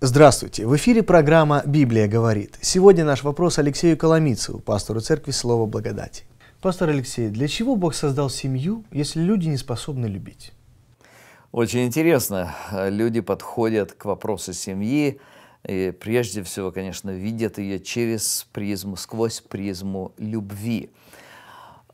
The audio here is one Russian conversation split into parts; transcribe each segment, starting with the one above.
Здравствуйте! В эфире программа «Библия говорит». Сегодня наш вопрос Алексею Коломицеву, пастору церкви «Слово благодати». Пастор Алексей, для чего Бог создал семью, если люди не способны любить? Очень интересно. Люди подходят к вопросу семьи, и прежде всего, конечно, видят ее через призму, сквозь призму любви.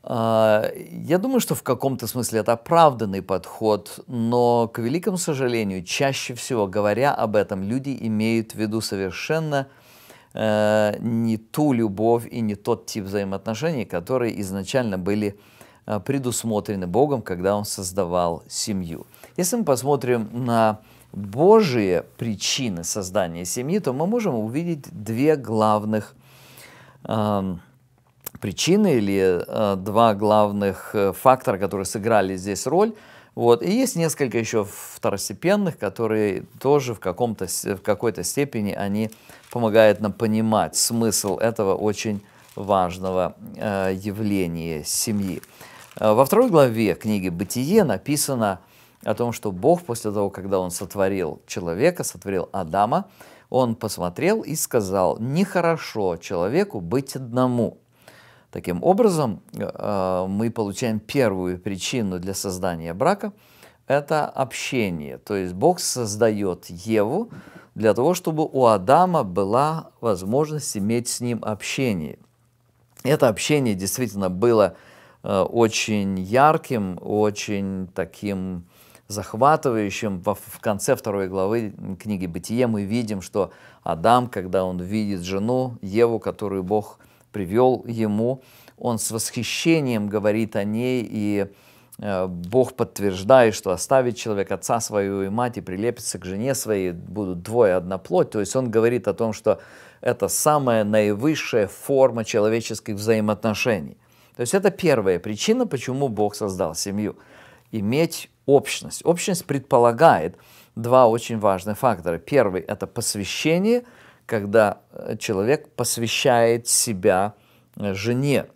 А, я думаю, что в каком-то смысле это оправданный подход, но, к великому сожалению, чаще всего, говоря об этом, люди имеют в виду совершенно э, не ту любовь и не тот тип взаимоотношений, которые изначально были э, предусмотрены Богом, когда Он создавал семью. Если мы посмотрим на Божие причины создания семьи, то мы можем увидеть две главных э, причины или э, два главных э, фактора, которые сыграли здесь роль. Вот. И есть несколько еще второстепенных, которые тоже в, каком-то, в какой-то степени они помогают нам понимать смысл этого очень важного э, явления семьи. Э, во второй главе книги «Бытие» написано о том, что Бог после того, когда Он сотворил человека, сотворил Адама, Он посмотрел и сказал, «Нехорошо человеку быть одному». Таким образом, э, э, мы получаем первую причину для создания брака – это общение. То есть Бог создает Еву для того, чтобы у Адама была возможность иметь с ним общение. Это общение действительно было э, очень ярким, очень таким захватывающим. В конце второй главы книги «Бытие» мы видим, что Адам, когда он видит жену Еву, которую Бог – привел ему. Он с восхищением говорит о ней, и э, Бог подтверждает, что оставит человек отца свою и мать и прилепится к жене своей, будут двое одна плоть. То есть он говорит о том, что это самая наивысшая форма человеческих взаимоотношений. То есть это первая причина, почему Бог создал семью. Иметь общность. Общность предполагает два очень важных фактора. Первый – это посвящение, когда э, человек посвящает себя э, жене.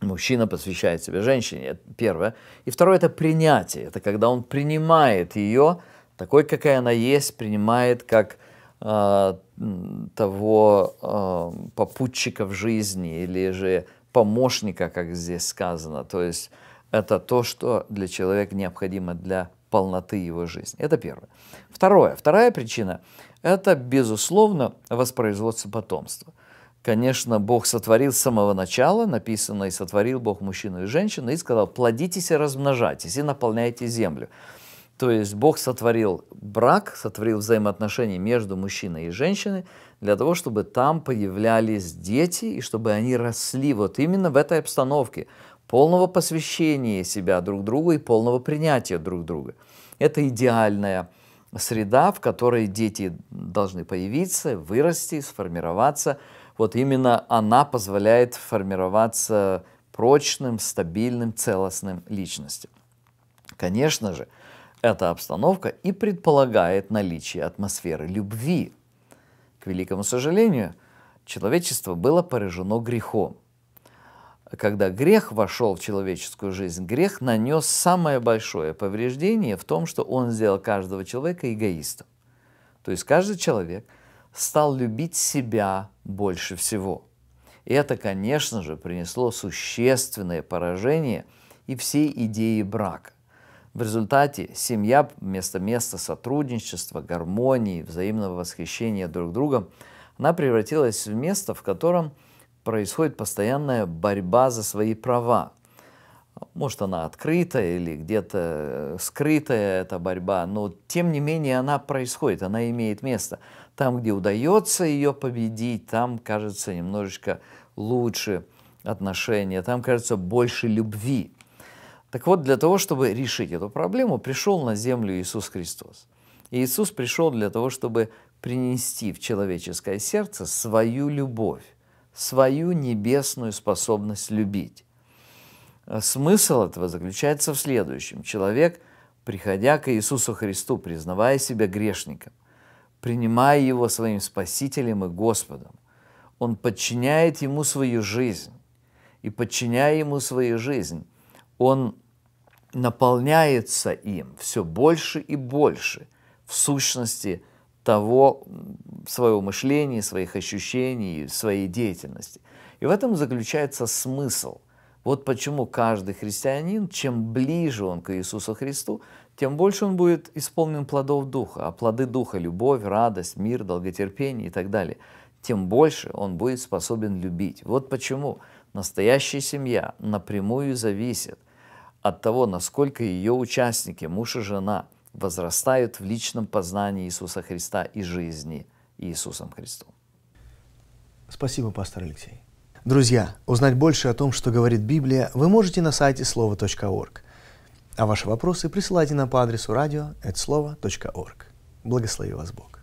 Мужчина посвящает себя женщине, это первое. И второе – это принятие. Это когда он принимает ее такой, какая она есть, принимает как э, того э, попутчика в жизни или же помощника, как здесь сказано. То есть это то, что для человека необходимо для полноты его жизни. Это первое. Второе. Вторая причина – это, безусловно, воспроизводство потомства. Конечно, Бог сотворил с самого начала, написано, и сотворил Бог мужчину и женщину, и сказал, плодитесь и размножайтесь, и наполняйте землю. То есть Бог сотворил брак, сотворил взаимоотношения между мужчиной и женщиной для того, чтобы там появлялись дети и чтобы они росли вот именно в этой обстановке – полного посвящения себя друг другу и полного принятия друг друга. Это идеальная среда, в которой дети должны появиться, вырасти, сформироваться. Вот именно она позволяет формироваться прочным, стабильным, целостным личностям. Конечно же, эта обстановка и предполагает наличие атмосферы любви. К великому сожалению, человечество было поражено грехом – когда грех вошел в человеческую жизнь, грех нанес самое большое повреждение в том, что он сделал каждого человека эгоистом. То есть каждый человек стал любить себя больше всего. И это, конечно же, принесло существенное поражение и всей идеи брака. В результате семья вместо места сотрудничества, гармонии, взаимного восхищения друг другом, она превратилась в место, в котором – происходит постоянная борьба за свои права. Может, она открытая или где-то э, скрытая эта борьба, но тем не менее она происходит, она имеет место. Там, где удается ее победить, там, кажется, немножечко лучше отношения, там, кажется, больше любви. Так вот, для того, чтобы решить эту проблему, пришел на землю Иисус Христос. И Иисус пришел для того, чтобы принести в человеческое сердце свою любовь свою небесную способность любить. Э, смысл этого заключается в следующем. Человек, приходя к Иисусу Христу, признавая себя грешником, принимая Его своим Спасителем и Господом, он подчиняет Ему свою жизнь. И подчиняя Ему свою жизнь, он наполняется им все больше и больше в сущности – того своего мышления, своих ощущений, своей деятельности. И в этом заключается смысл. Вот почему каждый христианин, чем ближе он к Иисусу Христу, тем больше он будет исполнен плодов Духа. А плоды Духа – любовь, радость, мир, долготерпение и так далее – тем больше он будет способен любить. Вот почему настоящая семья напрямую зависит от того, насколько ее участники, муж и жена – возрастают в личном познании Иисуса Христа и жизни Иисусом Христом. Спасибо, пастор Алексей. Друзья, узнать больше о том, что говорит Библия, вы можете на сайте слово.орг. А ваши вопросы присылайте нам по адресу радио.слово.орг. Благослови вас Бог.